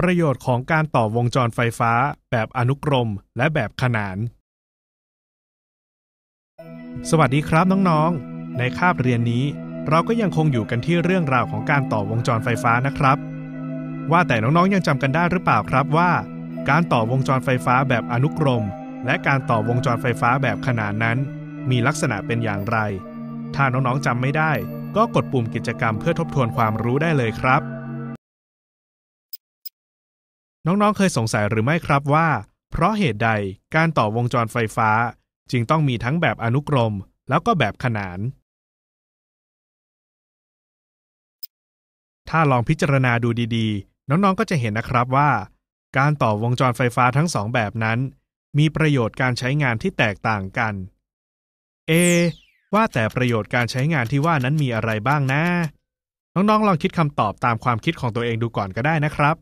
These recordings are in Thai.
ประโยชน์ของการต่อวงจรไฟฟ้า แบบอนุกรมและแบบขนาน สวัสดีครับน้องๆ ในคาบเรียนนี้เราก็ยังคงอยู่กันที่เรื่องราวของการต่อวงจรไฟฟ้านะครับ ว่าแต่น้องๆยังจำกันได้หรือเปล่าครับว่า การต่อวงจรไฟฟ้าแบบอนุกรม และการต่อวงจรไฟฟ้าแบบขนานนั้น มีลักษณะเป็นอย่างไร ถ้าน้องๆจำไม่ได้ ก็กดปุ่มกิจกรรมเพื่อทบทวนความรู้ได้เลยครับน้องๆเคยสงสัยหรือไม่ครับว่า เพราะเหตุใดการต่อวงจรไฟฟ้าจึงต้องมีทั้งแบบอนุกรมแล้วก็แบบขนาน ถ้าลองพิจารณาดูดี ๆ น้องๆก็จะเห็นนะครับว่า การต่อวงจรไฟฟ้าทั้งสองแบบนั้น มีประโยชน์การใช้งานที่แตกต่างกันเอว่าแต่ประโยชน์การใช้งานที่ว่านั้นมีอะไรบ้างนะน้องๆลองคิดคำตอบตามความคิดของตัวเองดูก่อนก็ได้นะครับ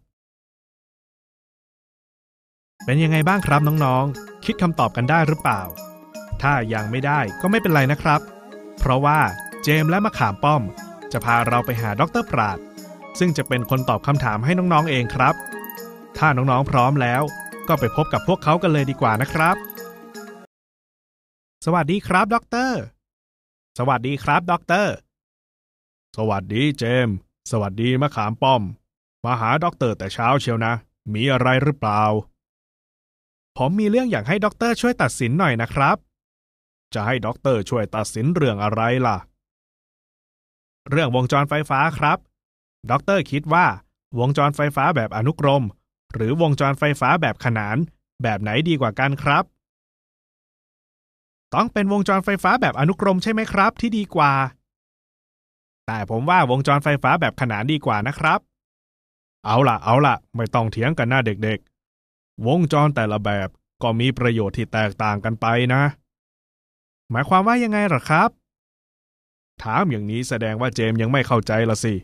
เป็นยังไงบ้างครับน้องๆ คิดคำตอบกันได้หรือเปล่า ถ้ายังไม่ได้ก็ไม่เป็นไรนะครับ เพราะว่าเจมและมะขามป้อม จะพาเราไปหาดรปราด ซึ่งจะเป็นคนตอบคำถามให้น้องๆเองครับ ถ้าน้องๆ พร้อมแล้ว ก็ไปพบกับพวกเขากันเลยดีกว่านะครับ สวัสดีครับด็อกเตอร์สวัสดีครับด็อกเตอร์สวัสดีเจม สวัสดีมะขามป้อม มาหาด็อกเตอร์แต่เช้าเชียวนะ มีอะไรหรือเปล่าผมมีเรื่องอยากให้ด็อกเตอร์ช่วยตัดสินหน่อยนะครับ จะให้ด็อกเตอร์ช่วยตัดสินเรื่องอะไรล่ะ เรื่องวงจรไฟฟ้าครับ ด็อกเตอร์คิดว่าวงจรไฟฟ้าแบบอนุกรม หรือวงจรไฟฟ้าแบบขนานแบบไหนดีกว่ากันครับ ต้องเป็นวงจรไฟฟ้าแบบอนุกรมใช่ไหมครับที่ดีกว่า แต่ผมว่าวงจรไฟฟ้าแบบขนานดีกว่านะครับ เอาล่ะเอาล่ะ ไม่ต้องเถียงกันหน้าเด็กๆวงจรแต่ละแบบก็มีประโยชน์ที่แตกต่างกันไปนะ หมายความว่ายังไง หรอครับ ถามอย่างนี้แสดงว่าเจมยังไม่เข้าใจละสิ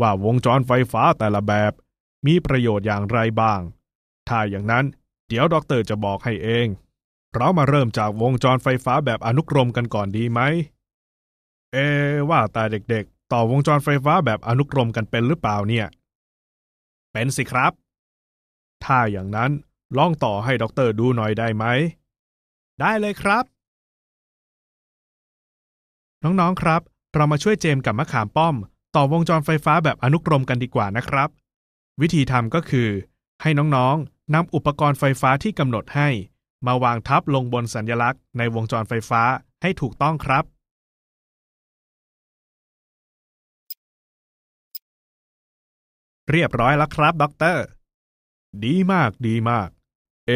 ว่าวงจรไฟฟ้าแต่ละแบบมีประโยชน์อย่างไรบ้าง ถ้าอย่างนั้น เดี๋ยวด็อกเตอร์จะบอกให้เอง เรามาเริ่มจากวงจรไฟฟ้าแบบอนุกรมกันก่อนดีไหมเอว่าแต่เด็ก ๆ ต่อวงจรไฟฟ้าแบบอนุกรมกันเป็นหรือเปล่าเนี่ย เป็นสิครับ ถ้าอย่างนั้นลองต่อให้ด็อกเตอร์ดูหน่อยได้ไหมได้เลยครับ น้องๆครับ เรามาช่วยเจมกับมะขามป้อม ต่อวงจรไฟฟ้าแบบอนุกรมกันดีกว่านะครับ วิธีทำก็คือ ให้น้องๆนำอุปกรณ์ไฟฟ้าที่กำหนดให้ มาวางทับลงบนสัญลักษณ์ในวงจรไฟฟ้าให้ถูกต้องครับ เรียบร้อยแล้วครับด็อกเตอร์ ดีมากดีมากเอ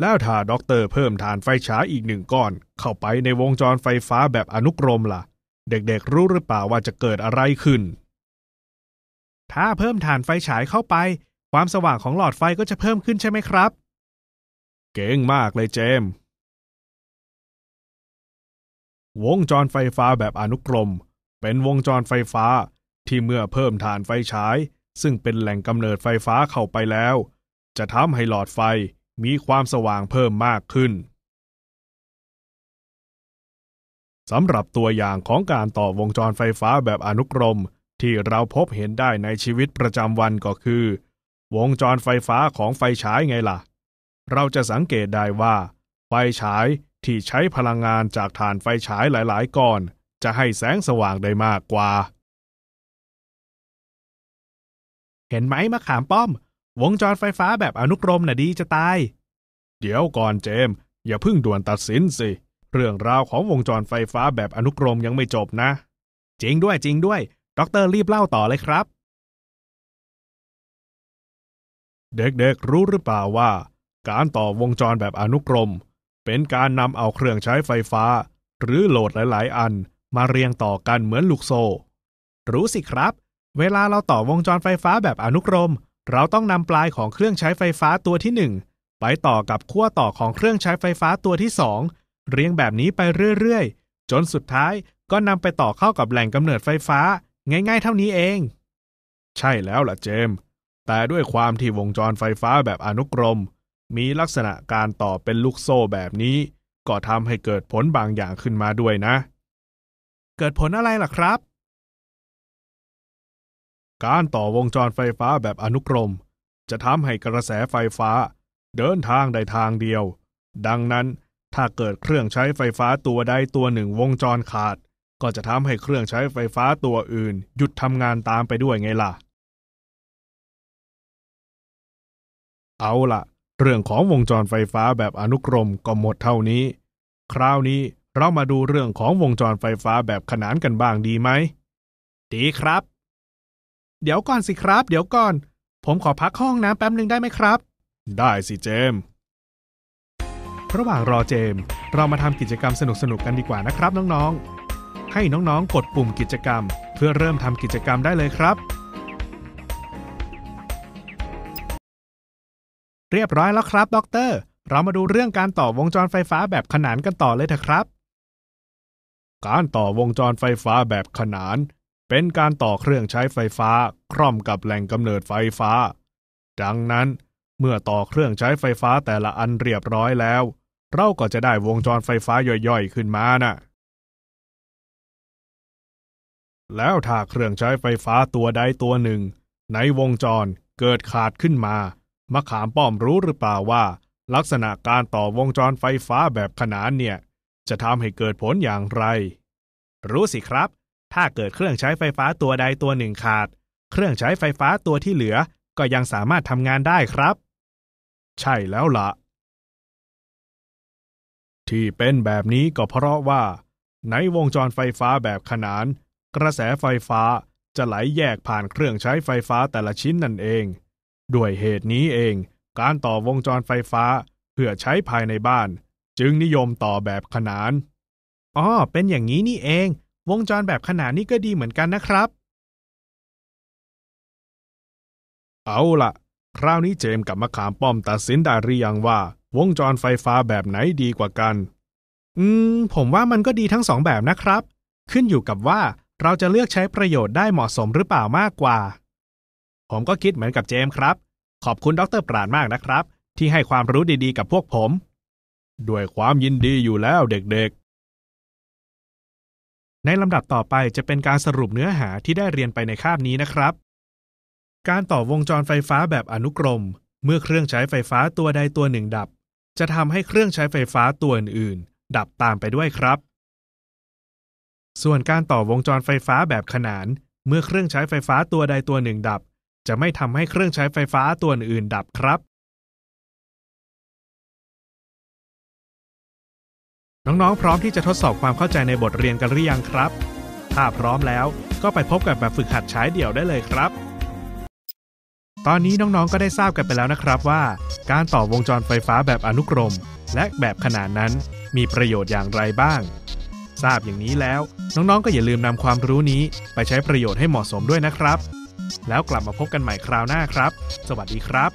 แล้วถ้าด็อกเตอร์เพิ่มฐานไฟฉายอีกหนึ่งก้อน เข้าไปในวงจรไฟฟ้าแบบอนุกรมละ่ะ เด็กๆรู้หรือเปล่าว่าจะเกิดอะไรขึ้น ถ้าเพิ่มฐานไฟฉายเข้าไป ความสว่างของหลอดไฟก็จะเพิ่มขึ้นใช่ไหมครับ เก่งมากเลยเจม วงจรไฟฟ้าแบบอนุกรม เป็นวงจรไฟฟ้าที่เมื่อเพิ่มฐานไฟฉายซึ่งเป็นแหล่งกำเนิดไฟฟ้าเข้าไปแล้ว จะทำให้หลอดไฟมีความสว่างเพิ่มมากขึ้น สำหรับตัวอย่างของการต่อวงจรไฟฟ้าแบบอนุกรมที่เราพบเห็นได้ในชีวิตประจำวันก็คือ วงจรไฟฟ้าของไฟฉายไงล่ะ เราจะสังเกตได้ว่า ไฟฉายที่ใช้พลังงานจากฐานไฟฉายหลายๆ ก้อน จะให้แสงสว่างได้มากกว่า เห็นไหมมะขามป้อมวงจรไฟฟ้าแบบอนุกรมน่ะดีจะตาย เดี๋ยวก่อนเจมอย่าเพิ่งด่วนตัดสินสิ เรื่องราวของวงจรไฟฟ้าแบบอนุกรมยังไม่จบนะ จริงด้วยจริงด้วยด็อกเตอร์รีบเล่าต่อเลยครับ เด็กๆรู้หรือเปล่าว่า การต่อวงจรแบบอนุกรม เป็นการนำเอาเครื่องใช้ไฟฟ้า หรือโหลดหลาย ๆ อันมาเรียงต่อกันเหมือนลูกโซ่ รู้สิครับ เวลาเราต่อวงจรไฟฟ้าแบบอนุกรมเราต้องนำปลายของเครื่องใช้ไฟฟ้าตัวที่ 1 ไปต่อกับขั้วต่อของเครื่องใช้ไฟฟ้าตัวที่ 2 เรียงแบบนี้ไปเรื่อยๆจนสุดท้ายก็นำไปต่อเข้ากับแหล่งกำเนิดไฟฟ้าง่ายๆเท่านี้เอง ใช่แล้วล่ะเจม แต่ด้วยความที่วงจรไฟฟ้าแบบอนุกรม มีลักษณะการต่อเป็นลูกโซ่แบบนี้ ก็ทำให้เกิดผลบางอย่างขึ้นมาด้วยนะ เกิดผลอะไรล่ะครับการต่อวงจรไฟฟ้าแบบอนุกรม จะทำให้กระแสไฟฟ้า เดินทางได้ทางเดียว ดังนั้นถ้าเกิดเครื่องใช้ไฟฟ้าตัวใดตัวหนึ่งวงจรขาด ก็จะทำให้เครื่องใช้ไฟฟ้าตัวอื่น หยุดทำงานตามไปด้วยไงล่ะ เอาล่ะ เรื่องของวงจรไฟฟ้าแบบอนุกรมก็หมดเท่านี้ คราวนี้เรามาดูเรื่องของวงจรไฟฟ้าแบบขนานกันบ้างดีไหมดีครับเดี๋ยวก่อนสิครับ เดี๋ยวก่อน ผมขอพักห้องน้ำแป๊บหนึ่งได้ไหมครับ ได้สิเจม ระหว่างรอเจม เรามาทำกิจกรรมสนุกๆกกันดีกว่านะครับน้องๆ ให้น้องๆ กดปุ่มกิจกรรม เพื่อเริ่มทำกิจกรรมได้เลยครับ เรียบร้อยแล้วครับด็อกเตอร์เรามาดูเรื่องการต่อวงจรไฟฟ้าแบบขนานกันต่อเลยเถอะครับ การต่อวงจรไฟฟ้าแบบขนานเป็นการต่อเครื่องใช้ไฟฟ้าคร่อมกับแหล่งกำเนิดไฟฟ้า ดังนั้นเมื่อต่อเครื่องใช้ไฟฟ้าแต่ละอันเรียบร้อยแล้ว เราก็จะได้วงจรไฟฟ้าย่อยๆขึ้นมานะ่ะ แล้วถ้าเครื่องใช้ไฟฟ้าตัวใดตัวหนึ่ง ในวงจรเกิดขาดขึ้นมามะขามป้อมรู้หรือเปล่าว่า ลักษณะการต่อวงจรไฟฟ้าแบบขนานเนี่ย จะทำให้เกิดผลอย่างไร รู้สิครับถ้าเกิดเครื่องใช้ไฟฟ้าตัวใดตัวหนึ่งขาด เครื่องใช้ไฟฟ้าตัวที่เหลือก็ยังสามารถทำงานได้ครับ ใช่แล้วละ่ะ ที่เป็นแบบนี้ก็เพราะว่า ในวงจรไฟฟ้าแบบขนาน กระแสไฟฟ้าจะไหลแยกผ่านเครื่องใช้ไฟฟ้าแต่ละชิ้นนั่นเอง ด้วยเหตุนี้เอง การต่อวงจรไฟฟ้าเพื่อใช้ภายในบ้าน จึงนิยมต่อแบบขนานอ๋อเป็นอย่างนี้นี่เองวงจรแบบขนานนี่ก็ดีเหมือนกันนะครับ เอาละคราวนี้เจมกับมะขามป้อมตัดสินได้หรือยังว่า วงจรไฟฟ้าแบบไหนดีกว่ากัน อืม ผมว่ามันก็ดีทั้งสองแบบนะครับ ขึ้นอยู่กับว่าเราจะเลือกใช้ประโยชน์ได้เหมาะสมหรือเปล่ามากกว่า ผมก็คิดเหมือนกับเจมครับ ขอบคุณดรปราดมากนะครับ ที่ให้ความรู้ดีๆกับพวกผม ด้วยความยินดีอยู่แล้วเด็กๆในลำดับต่อไปจะเป็นการสรุปเนื้อหาที่ได้เรียนไปในคาบนี้นะครับ การต่อวงจรไฟฟ้าแบบอนุกรม เมื่อเครื่องใช้ไฟฟ้าตัวใดตัวหนึ่ง ดับ จะทำให้เครื่องใช้ไฟฟ้าตัวอื่นๆ ดับตามไปด้วยครับ ส่วนการต่อวงจรไฟฟ้าแบบขนาน เมื่อเครื่องใช้ไฟฟ้าตัวใดตัวหนึ่ง ดับ จะไม่ทำให้เครื่องใช้ไฟฟ้าตัวอื่นๆดับครับน้องๆพร้อมที่จะทดสอบความเข้าใจในบทเรียนกันหรือยังครับ ถ้าพร้อมแล้วก็ไปพบกับแบบฝึกหัดใช้เดี่ยวได้เลยครับ ตอนนี้น้องๆ ก็ได้ทราบกันไปแล้วนะครับว่า การต่อวงจรไฟฟ้าแบบอนุกรม และแบบขนานนั้นมีประโยชน์อย่างไรบ้าง ทราบอย่างนี้แล้วน้องๆก็อย่าลืมนำความรู้นี้ไปใช้ประโยชน์ให้เหมาะสมด้วยนะครับ แล้วกลับมาพบกันใหม่คราวหน้าครับ สวัสดีครับ